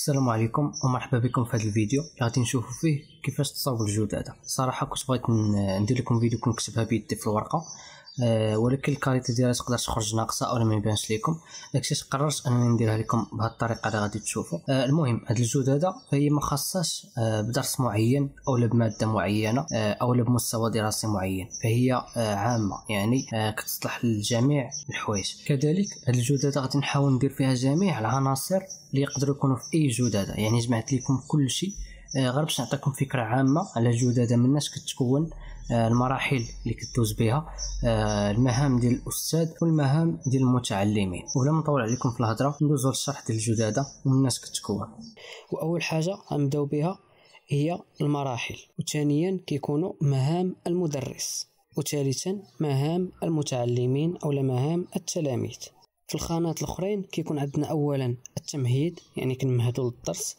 السلام عليكم ومرحبا بكم في هذا الفيديو اللي غادي نشوفوا فيه كيفاش تصاوب الجداده صراحه كنت بغيت ندير لكم فيديو كنكتبها بيدي في الورقه آه، ولكن الكاليتي ديالها تقدر تخرج ناقصه او ما يبانش لكم داكشي قررت انني نديرها لكم بهذه الطريقه اللي غادي تشوفوا آه، المهم هاد هذا فهي ما خاصهاش آه، بدرس معين او بماده معينه او بمستوى دراسي معين فهي عامه يعني كتصلح لجميع الحوايج كذلك هاد هذا غادي نحاول ندير فيها جميع العناصر اللي يقدروا يكونوا في اي هذا يعني جمعت لكم كل شيء غير باش نعطيكم فكره عامه على هذا مناش كتكون آه، المراحل اللي كدوز بها آه، المهام ديال الاستاذ والمهام ديال المتعلمين وبلا ما نطول عليكم في الهضره ندوزو للشرح ديال الجداده والناس كتكون واول حاجه غنبداو بها هي المراحل وثانيا كيكونوا مهام المدرس وثالثا مهام المتعلمين او مهام التلاميذ في الخانات الاخرين كيكون عندنا اولا التمهيد يعني كنمهدوا للدرس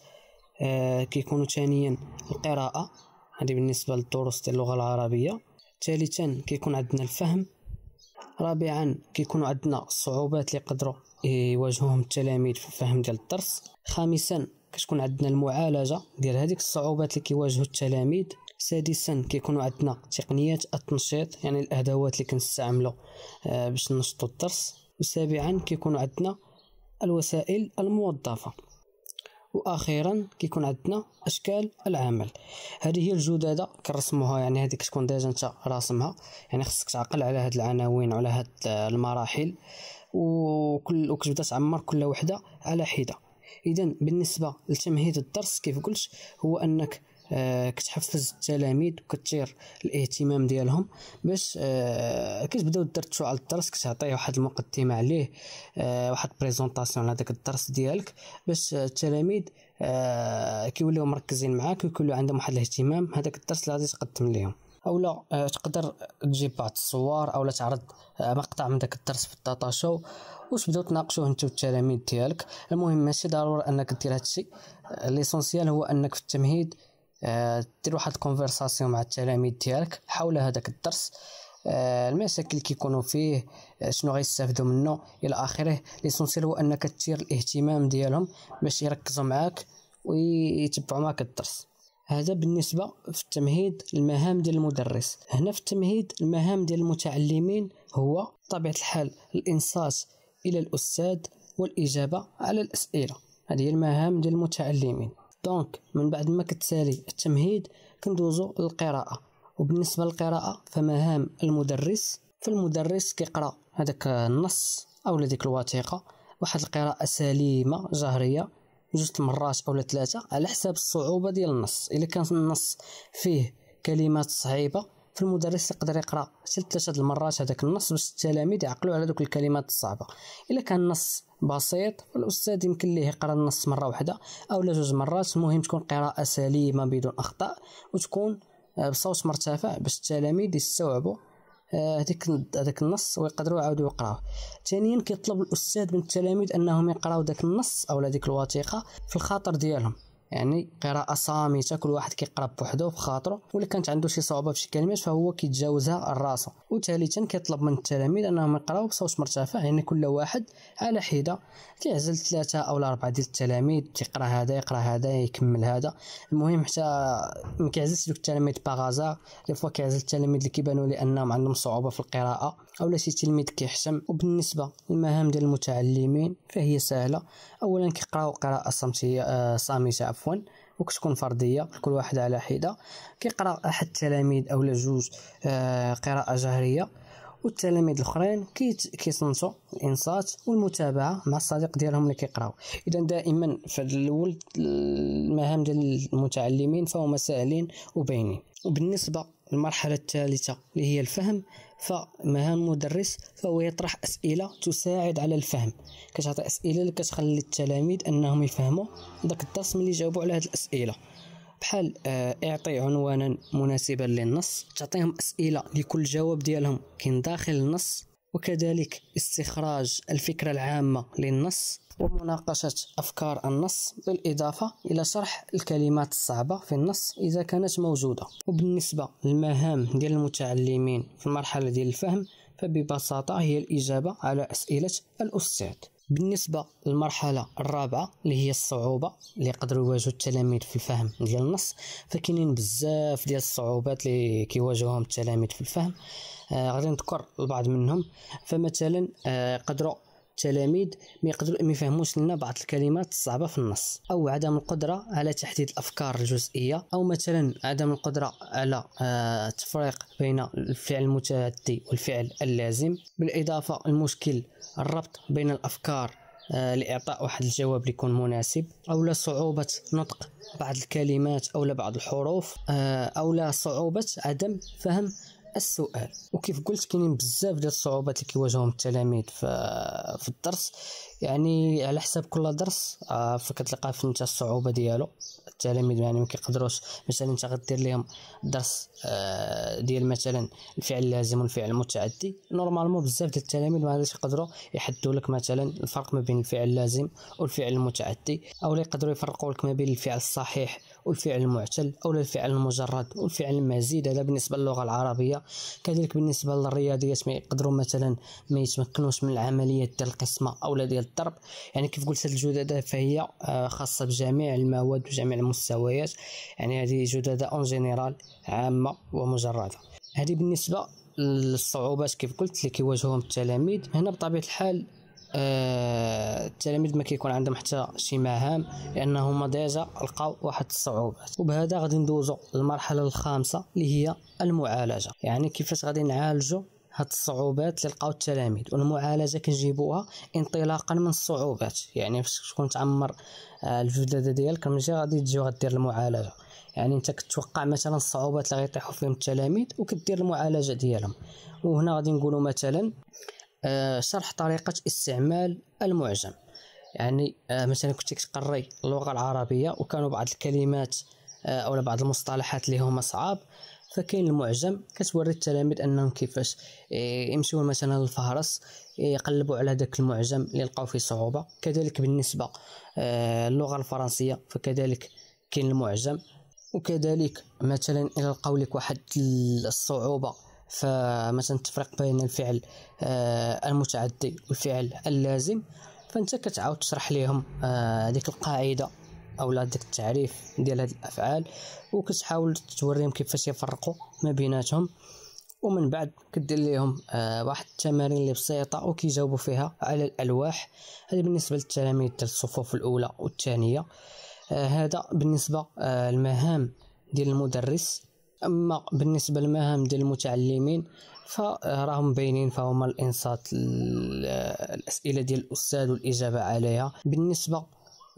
آه كيكونوا ثانيا القراءه هذه بالنسبة للدروس ديال اللغة العربية ثالثا كيكون عندنا الفهم رابعا كيكون عندنا الصعوبات اللي قدروا يواجهوهم التلاميذ في الفهم ديال الدرس خامسا كتكون عندنا المعالجة ديال هذيك الصعوبات اللي كيواجهوا التلاميذ سادسا كيكون عندنا تقنيات التنشيط يعني الادوات اللي كنستعملوا آه، باش ننشطوا الدرس وسابعا كيكون عندنا الوسائل الموظفه واخيرا كيكون عندنا اشكال العمل هذه هي الجداده كنرسموها يعني هذيك تكون ديجا انت راسمها يعني خصك تعقل على هاد العناوين وعلى هاد المراحل وكل وكتبدا تعمر كل وحده على حده اذا بالنسبه لتمهيد الدرس كيف قلت هو انك آه، كتحفز التلاميذ وكتثير الاهتمام ديالهم باش آه، كتبداو درتو على الدرس كتعطيه واحد المقدمه عليه آه، واحد بريزونطاسيون على داك الدرس ديالك باش التلاميذ كيوليو مركزين معاك ويكونوا عندهم واحد الاهتمام هذاك الدرس اللي غادي تقدم لهم او لا تقدر تجيب بعض الصور او لا تعرض مقطع من داك الدرس في الداتا شو وتبداو تناقشوه انت والتلاميذ ديالك المهم ماشي ضروري انك دير هادشي ليسونسيال هو انك في التمهيد دير واحد الكونفرساسيون مع التلاميذ ديالك حول هذاك الدرس آه، المشاكل اللي كيكونوا فيه آه، شنو غيستافدوا منه الى اخره ليسونسيل هو انك تثير الاهتمام ديالهم باش يركزوا معاك ويتبعوا معاك الدرس هذا بالنسبه في التمهيد المهام ديال المدرس هنا في التمهيد المهام ديال المتعلمين هو طبيعه الحال الانصات الى الاستاذ والاجابه على الاسئله هذه هي المهام ديال المتعلمين دونك من بعد ما كتسالي التمهيد كندوزو للقراءة وبالنسبة للقراءة فمهام المدرس فالمدرس كيقرا هذاك النص او ديك الوثيقة واحد القراءة سليمة جهرية جوج مرات او ثلاثة على حساب الصعوبة ديال النص الا كان النص فيه كلمات صعيبة المدرس يقدر يقرا حتى ثلاثه المرات هذاك النص باش التلاميذ يعقلوا على ذوك الكلمات الصعبه الا كان النص بسيط الاستاذ يمكن ليه يقرا النص مره واحده او جوج مرات المهم تكون قراءه سليمه بدون اخطاء وتكون آه، بصوت مرتفع باش التلاميذ يستوعبوا آه، هذيك هذاك النص ويقدروا يعاودوا يقراوه ثانيا كيطلب الاستاذ من التلاميذ انهم يقراو ذاك النص او ديك الوثيقه في الخاطر ديالهم يعني قراءه صامته كل واحد كيقرا بوحدو بخاطرو ولا كانت عنده شي صعوبه في شي كلمات فهو كيتجاوزها الراسه وثالثا كيطلب من التلاميذ انهم يقراو بصوت مرتفع يعني كل واحد على حده كيعزل ثلاثه او اربعه ديال التلاميذ تيقرا هذا يقرا هذا يكمل هذا المهم حتى ما كيعزلش دوك التلاميذ هازار لي فوا كيعزل التلاميذ اللي كيبانوا لانهم عندهم صعوبه في القراءه اولا شي تلميذ كيحشم وبالنسبه للمهام ديال المتعلمين فهي سهله اولا كيقراو قراءه صمتيه آه، صامته عفوا وكتكون فرديه كل واحد على حده كيقرا احد التلاميذ اولا جوج آه، قراءه جهريه والتلاميذ الاخرين كيصنتوا الانصات والمتابعه مع الصديق ديالهم اللي كيقراو اذا دائما في الاول المهام ديال المتعلمين فهما ساهلين وباينين وبالنسبه للمرحله الثالثه اللي هي الفهم فمهام المدرس فهو يطرح اسئله تساعد على الفهم كتعطي اسئله اللي كتخلي التلاميذ انهم يفهموا داك الدرس ملي جاوبوا على هذه الاسئله بحال آه، اعطي عنوانا مناسبا للنص تعطيهم اسئله لكل جواب ديالهم كاين داخل النص وكذلك استخراج الفكره العامه للنص ومناقشة أفكار النص بالإضافة إلى شرح الكلمات الصعبة في النص إذا كانت موجودة وبالنسبة للمهام ديال المتعلمين في المرحلة ديال الفهم فببساطة هي الإجابة على أسئلة الأستاذ بالنسبه للمرحله الرابعه اللي هي الصعوبه اللي يقدروا يواجهوا التلاميذ في الفهم ديال النص فكاينين بزاف ديال الصعوبات اللي كيواجهوهم التلاميذ في الفهم آه غادي نذكر البعض منهم فمثلا آه قدروا التلاميذ ما يقدروا ما يفهموش لنا بعض الكلمات الصعبه في النص او عدم القدره على تحديد الافكار الجزئيه او مثلا عدم القدره على آه، التفريق بين الفعل المتعدي والفعل اللازم بالاضافه المشكل الربط بين الافكار آه، لإعطاء واحد الجواب اللي يكون مناسب أو لا صعوبة نطق بعض الكلمات أو لا بعض الحروف آه، أو لا صعوبة عدم فهم السؤال وكيف قلت كاينين بزاف ديال الصعوبات اللي كيواجههم التلاميذ في الدرس يعني على حساب كل درس آه، فكتلقى في انت الصعوبه ديالو التلاميذ يعني ما كيقدروش مثلا انت غدير لهم درس آه، ديال مثلا الفعل اللازم والفعل المتعدي نورمالمون بزاف ديال التلاميذ ما غاديش يقدروا يحدوا لك مثلا الفرق ما بين الفعل اللازم والفعل المتعدي او لا يقدروا يفرقوا لك ما بين الفعل الصحيح والفعل المعتل او الفعل المجرد والفعل المزيد هذا بالنسبه للغه العربيه كذلك بالنسبه للرياضيات ما يقدروا مثلا ما يتمكنوش من العمليه ديال القسمه اولا ديال الضرب يعني كيف قلت هذه الجداده فهي آه، خاصه بجميع المواد وجميع المستويات يعني هذه جداده اون جينيرال عامه ومجرده هذه بالنسبه للصعوبات كيف قلت اللي كيواجههم التلاميذ هنا بطبيعه الحال آه، التلاميذ ما كيكون عندهم حتى شي مهام لانهم ديجا لقاو واحد الصعوبات وبهذا غادي ندوزو للمرحله الخامسه اللي هي المعالجه يعني كيفاش غادي نعالجو هاد الصعوبات اللي لقاو التلاميذ والمعالجه كنجيبوها انطلاقا من الصعوبات يعني فاش تكون تعمر آه، الجداده ديالك ماشي غادي تجي غدير المعالجه يعني انت كتوقع مثلا الصعوبات اللي غيطيحوا فيهم التلاميذ وكدير المعالجه ديالهم وهنا غادي نقولوا مثلا آه، شرح طريقة استعمال المعجم يعني آه، مثلا كنت كتقري اللغة العربية وكانوا بعض الكلمات آه، أو بعض المصطلحات اللي هما صعاب فكاين المعجم كتوري التلاميذ انهم كيفاش يمشيو مثلا للفهرس يقلبوا على داك المعجم اللي لقاو فيه صعوبه كذلك بالنسبه للغه الفرنسيه فكذلك كاين المعجم وكذلك مثلا الى لقاو لك واحد الصعوبه فمثلا تفرق بين الفعل آه، المتعدي والفعل اللازم فانت كتعاود تشرح لهم ديك آه، القاعده اولا ديك التعريف ديال هاد الافعال وكتحاول توريهم كيفاش يفرقوا ما بيناتهم ومن بعد كدير ليهم آه واحد التمارين اللي بسيطه وكيجاوبوا فيها على الالواح هذا بالنسبه للتلاميذ ديال الصفوف الاولى والثانيه آه هذا بالنسبه آه ديال المدرس اما بالنسبه للمهام ديال المتعلمين فراهم باينين فهما الانصات الاسئله ديال الاستاذ والاجابه عليها بالنسبه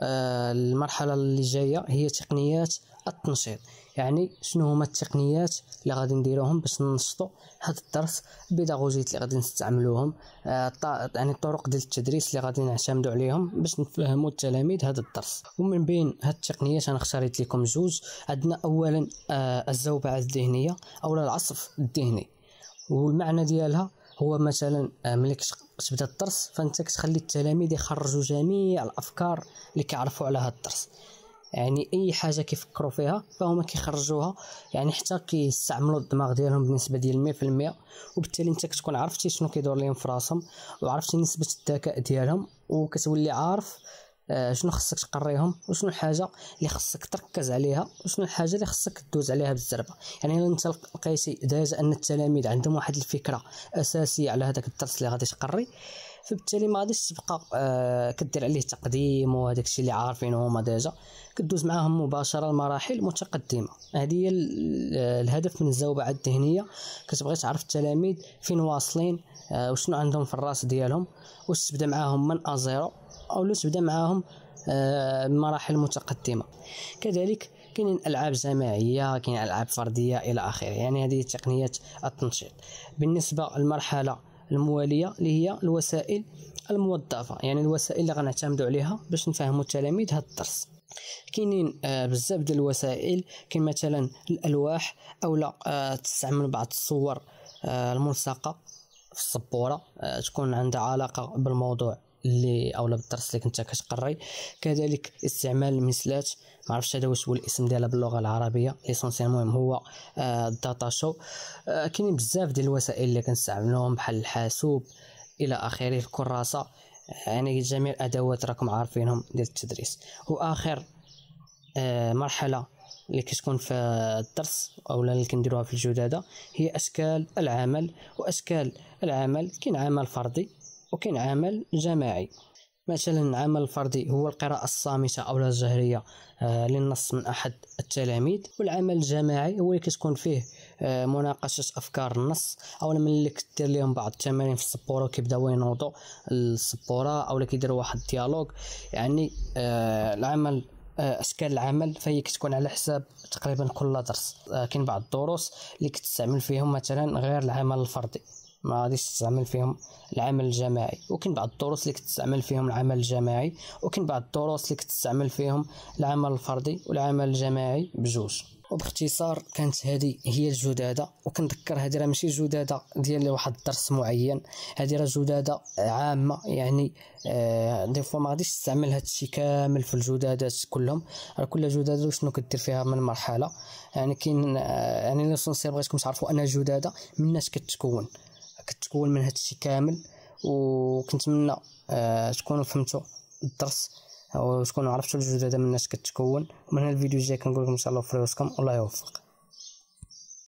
المرحله آه، اللي جايه هي تقنيات التنشيط يعني شنو هما التقنيات اللي غادي نديروهم باش ننشطوا هذا الدرس البيداغوجيات اللي غادي نستعملوهم آه يعني الطرق ديال التدريس اللي غادي نعتمدوا عليهم باش نفهموا التلاميذ هذا الدرس ومن بين هاد التقنيات انا اختاريت لكم جوج عندنا اولا آه الزوبعه الذهنيه او العصف الذهني والمعنى ديالها هو مثلا آه، ملي كتبدا الدرس فانت كتخلي التلاميذ يخرجوا جميع الافكار اللي كيعرفوا على هذا الدرس يعني اي حاجه كيفكروا فيها فهما كيخرجوها يعني حتى كيستعملوا الدماغ ديالهم بنسبه ديال 100% وبالتالي انت كتكون عرفتي شنو كيدور لهم في راسهم وعرفتي نسبه الذكاء ديالهم وكتولي عارف آه، شنو خصك تقريهم وشنو الحاجه اللي خصك تركز عليها وشنو الحاجه اللي خصك دوز عليها بالزربه يعني الا انت لقيتي دايز ان التلاميذ عندهم واحد الفكره اساسيه على هذاك الدرس اللي غادي تقري فبالتالي ما غاديش تبقى آه كدير عليه تقديم وهداك الشيء اللي عارفينه هما ديجا كدوز معاهم مباشره المراحل متقدمه هذه هي آه، الهدف من الزوبعه الذهنيه كتبغي تعرف التلاميذ فين واصلين آه وشنو عندهم في الراس ديالهم واش تبدا معاهم من ازيرو او لو تبدا معاهم آه مراحل متقدمه كذلك كاينين العاب جماعيه كاين العاب فرديه الى اخره يعني هذه تقنيات التنشيط بالنسبه للمرحله المواليه اللي هي الوسائل الموظفه يعني الوسائل اللي غنعتمدوا عليها باش نفهموا التلاميذ هذا الدرس كاينين آه، بزاف ديال الوسائل كاين مثلا الالواح اولا آه، تستعمل بعض الصور آه، الملصقه في السبوره تكون عندها علاقه بالموضوع اللي اولا بالدرس اللي كنت كتقري كذلك استعمال المثلات ما عرفتش هذا واش هو الاسم ديالها باللغه العربيه ليسونسيال المهم هو الداتا آه، آه، شو كاينين بزاف ديال الوسائل اللي كنستعملوهم بحال الحاسوب الى اخره الكراسه يعني جميع الادوات راكم عارفينهم ديال التدريس واخر آه، مرحله اللي كتكون في الدرس اولا اللي كنديروها في الجداده هي اشكال العمل واشكال العمل كاين عمل فردي وكاين عمل جماعي مثلا العمل الفردي هو القراءة الصامتة أو الجهرية آه، للنص من أحد التلاميذ والعمل الجماعي هو اللي كتكون فيه آه، مناقشة أفكار النص أولا ملي كدير ليهم بعض التمارين في السبورة كيبداو ينوضوا السبورة أولا كيديروا واحد الديالوج يعني آه، العمل اشكال العمل فهي كتكون على حساب تقريبا كل درس كاين بعض الدروس اللي كتستعمل فيهم مثلا غير العمل الفردي ما غاديش تستعمل فيهم العمل الجماعي وكاين بعض الدروس اللي كتستعمل فيهم العمل الجماعي وكاين بعض الدروس اللي كتستعمل فيهم العمل الفردي والعمل الجماعي بجوج وباختصار كانت هذه هي الجداده وكنذكر هذه راه ماشي جداده ديال واحد الدرس معين هذه راه جداده عامه يعني دي آه، فوا ما غاديش تستعمل هذا الشيء كامل في الجدادات كلهم راه كل جداده شنو كدير فيها من مرحله يعني كاين آه، يعني ليسونسيال بغيتكم تعرفوا ان الجداده من الناس كتكون كتكون من الشيء كامل وكنتمنى آه تكونوا فهمتوا الدرس وتكونوا عرفتوا هذا من الناس كتكون ومن هذا الفيديو الجاي كنقول لكم ان شاء الله في الله يوفق